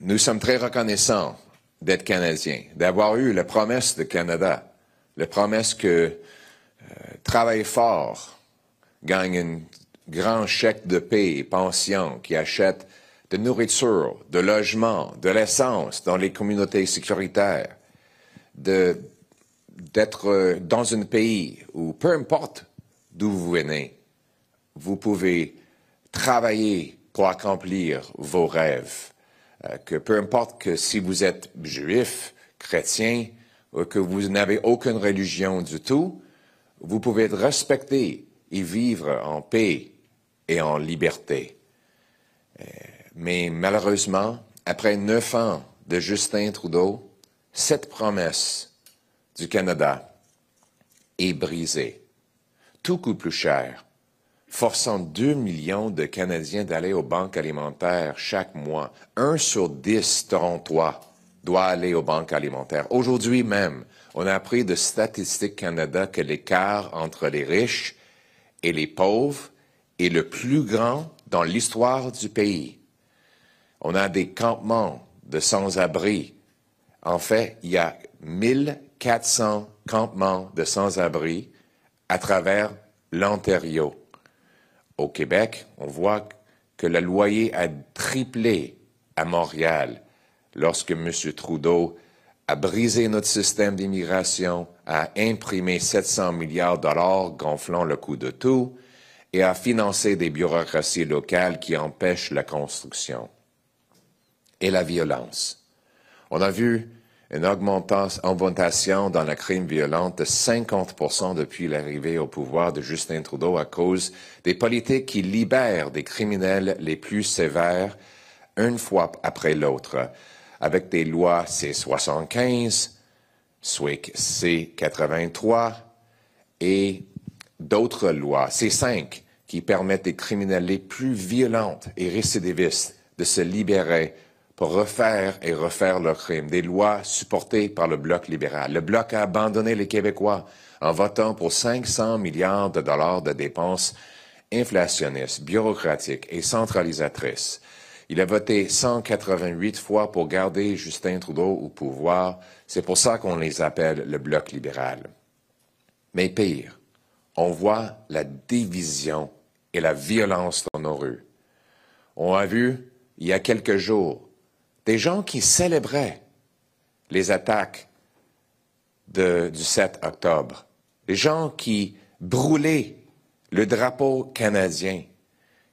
nous sommes très reconnaissants d'être Canadiens, d'avoir eu la promesse de Canada, la promesse que euh, travailler fort gagne un grand chèque de paix, pension, qui achète de nourriture, de logement, de l'essence dans les communautés sécuritaires, d'être euh, dans un pays où, peu importe d'où vous venez, vous pouvez travailler pour accomplir vos rêves. Euh, que peu importe que si vous êtes juif, chrétien, ou que vous n'avez aucune religion du tout, vous pouvez être respecté et vivre en paix et en liberté. Euh, mais malheureusement, après neuf ans de Justin Trudeau, cette promesse du Canada est brisée. Tout coûte plus cher forçant 2 millions de Canadiens d'aller aux banques alimentaires chaque mois. Un sur dix Torontois doit aller aux banques alimentaires. Aujourd'hui même, on a appris de Statistique Canada que l'écart entre les riches et les pauvres est le plus grand dans l'histoire du pays. On a des campements de sans-abri. En fait, il y a 1400 campements de sans-abri à travers l'Ontario. Au Québec, on voit que le loyer a triplé à Montréal lorsque M. Trudeau a brisé notre système d'immigration, a imprimé 700 milliards de dollars, gonflant le coût de tout, et a financé des bureaucraties locales qui empêchent la construction. Et la violence. On a vu une augmentation dans la crime violente de 50 depuis l'arrivée au pouvoir de Justin Trudeau à cause des politiques qui libèrent des criminels les plus sévères une fois après l'autre, avec des lois C-75, SWIC C-83 et d'autres lois C-5 qui permettent des criminels les plus violents et récidivistes de se libérer pour refaire et refaire leur crime. des lois supportées par le Bloc libéral. Le Bloc a abandonné les Québécois en votant pour 500 milliards de dollars de dépenses inflationnistes, bureaucratiques et centralisatrices. Il a voté 188 fois pour garder Justin Trudeau au pouvoir. C'est pour ça qu'on les appelle le Bloc libéral. Mais pire, on voit la division et la violence dans nos rues. On a vu, il y a quelques jours, des gens qui célébraient les attaques du 7 octobre, des gens qui brûlaient le drapeau canadien,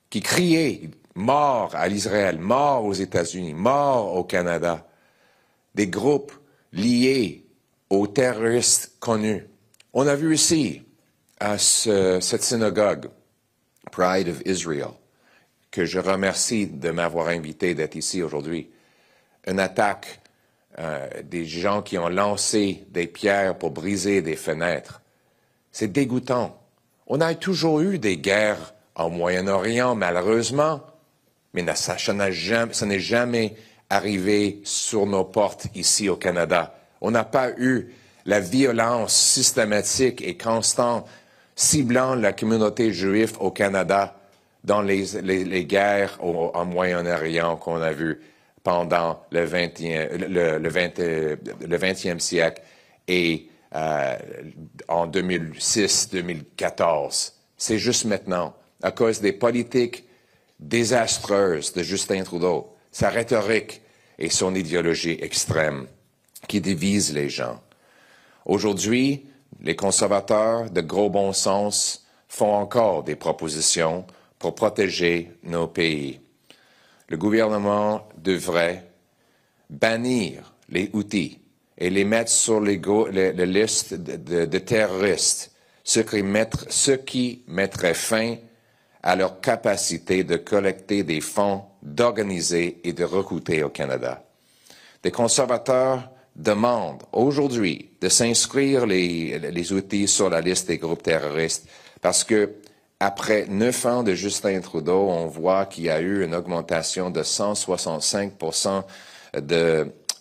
qui criaient mort à l'Israël, mort aux États-Unis, mort au Canada, des groupes liés aux terroristes connus. On a vu ici, à cette synagogue, Pride of Israel, que je remercie de m'avoir invité d'être ici aujourd'hui une attaque euh, des gens qui ont lancé des pierres pour briser des fenêtres. C'est dégoûtant. On a toujours eu des guerres au Moyen-Orient, malheureusement, mais ça, n'est jamais arrivé sur nos portes ici au Canada. On n'a pas eu la violence systématique et constante ciblant la communauté juive au Canada dans les, guerres au, en Moyen-Orient qu'on a vues pendant le, 21, 20, e siècle et euh, en 2006-2014. C'est juste maintenant, à cause des politiques désastreuses de Justin Trudeau, sa rhétorique et son idéologie extrême qui divise les gens. Aujourd'hui, les conservateurs de gros bon sens font encore des propositions pour protéger nos pays le gouvernement devrait bannir les outils et les mettre sur les, listes de, terroristes, ce qui, mettrait fin à leur capacité de collecter des fonds, d'organiser et de recruter au Canada. Des conservateurs demandent aujourd'hui de s'inscrire les outils sur la liste des groupes terroristes parce que après neuf ans de Justin Trudeau, on voit qu'il y a eu une augmentation de 165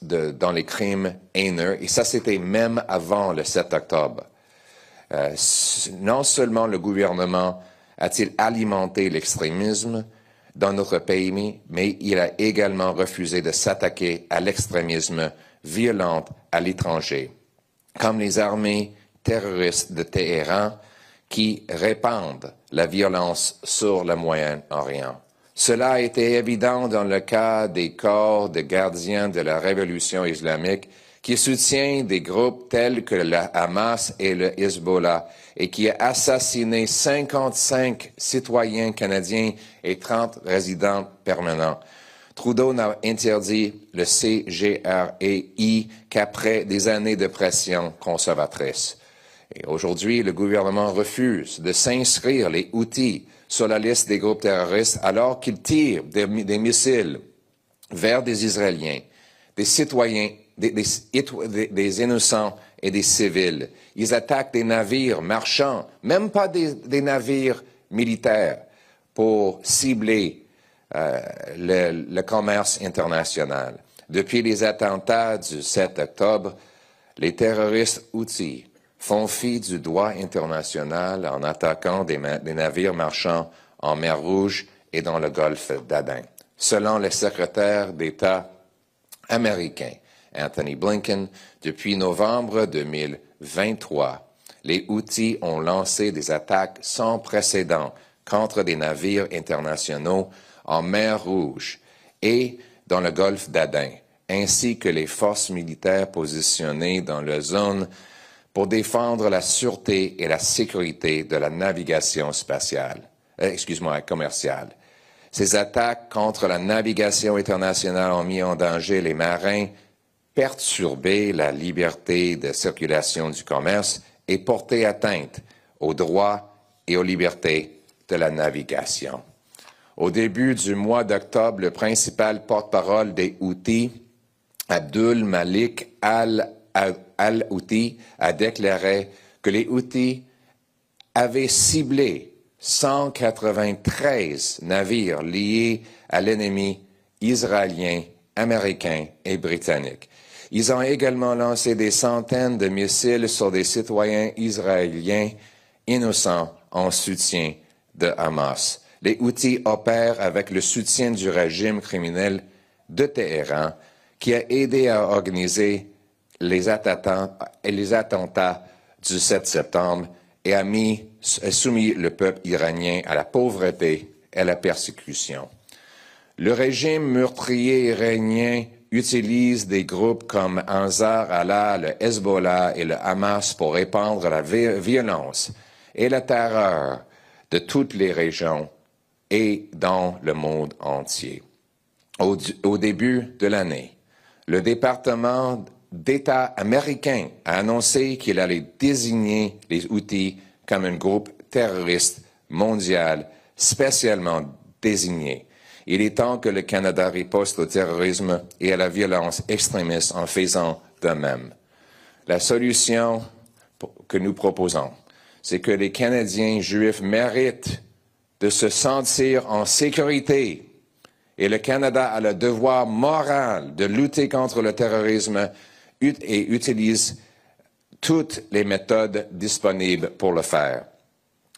dans les crimes haineux. Et ça, c'était même avant le 7 octobre. Euh, non seulement le gouvernement a-t-il alimenté l'extrémisme dans notre pays, mais il a également refusé de s'attaquer à l'extrémisme violent à l'étranger, comme les armées terroristes de Téhéran, qui répandent la violence sur le Moyen-Orient. Cela a été évident dans le cas des corps de gardiens de la révolution islamique qui soutiennent des groupes tels que le Hamas et le Hezbollah et qui a assassiné 55 citoyens canadiens et 30 résidents permanents. Trudeau n'a interdit le CGREI qu'après des années de pression conservatrice aujourd'hui, le gouvernement refuse de s'inscrire les outils sur la liste des groupes terroristes alors qu'ils tirent des, missiles vers des Israéliens, des citoyens, des, innocents et des civils. Ils attaquent des navires marchands, même pas des, navires militaires, pour cibler euh, le, le commerce international. Depuis les attentats du 7 octobre, les terroristes outils font fi du droit international en attaquant des, des navires marchands en mer Rouge et dans le golfe d'Aden. Selon le secrétaire d'État américain Anthony Blinken, depuis novembre 2023, les Houthis ont lancé des attaques sans précédent contre des navires internationaux en mer Rouge et dans le golfe d'Aden, ainsi que les forces militaires positionnées dans la zone pour défendre la sûreté et la sécurité de la navigation spatiale, euh, excuse-moi, commerciale. Ces attaques contre la navigation internationale ont mis en danger les marins, perturbé la liberté de circulation du commerce et porté atteinte aux droits et aux libertés de la navigation. Au début du mois d'octobre, le principal porte-parole des Houthis, Abdul Malik al al-Houthi a déclaré que les Houthis avaient ciblé 193 navires liés à l'ennemi israélien, américain et britannique. Ils ont également lancé des centaines de missiles sur des citoyens israéliens innocents en soutien de Hamas. Les Outils opèrent avec le soutien du régime criminel de Téhéran qui a aidé à organiser les attentats, les attentats du 7 septembre et a, mis, soumis le peuple iranien à la pauvreté et à la persécution. Le régime meurtrier iranien utilise des groupes comme Ansar Allah, le Hezbollah et le Hamas pour répandre la violence et la terreur de toutes les régions et dans le monde entier. Au, au début de l'année, le département d'État américain a annoncé qu'il allait désigner les outils comme un groupe terroriste mondial spécialement désigné. Il est temps que le Canada riposte au terrorisme et à la violence extrémiste en faisant de même. La solution que nous proposons, c'est que les Canadiens juifs méritent de se sentir en sécurité et le Canada a le devoir moral de lutter contre le terrorisme et utilise toutes les méthodes disponibles pour le faire.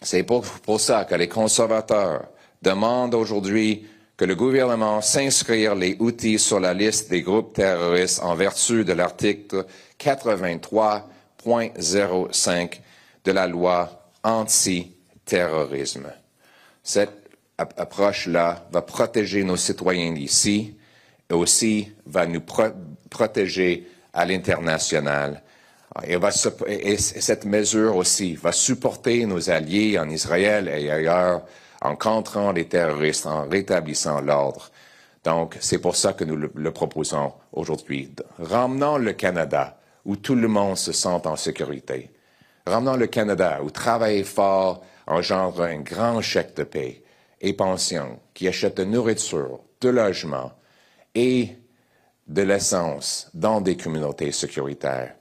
C'est pour, ça que les conservateurs demandent aujourd'hui que le gouvernement s'inscrire les outils sur la liste des groupes terroristes en vertu de l'article 83.05 de la loi anti-terrorisme. Cette approche-là va protéger nos citoyens d'ici et aussi va nous protéger à l'international. Ah, et, va, cette mesure aussi va supporter nos alliés en Israël et ailleurs en contrant les terroristes, en rétablissant l'ordre. Donc, c'est pour ça que nous le, proposons aujourd'hui. Ramenons le Canada où tout le monde se sent en sécurité. Ramenons le Canada où travailler fort engendre un grand chèque de paix et pension, qui achète de nourriture, de logement et de l'essence dans des communautés sécuritaires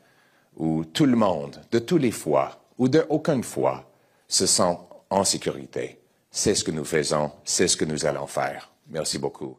où tout le monde, de tous les fois ou de aucune fois, se sent en sécurité. C'est ce que nous faisons, c'est ce que nous allons faire. Merci beaucoup.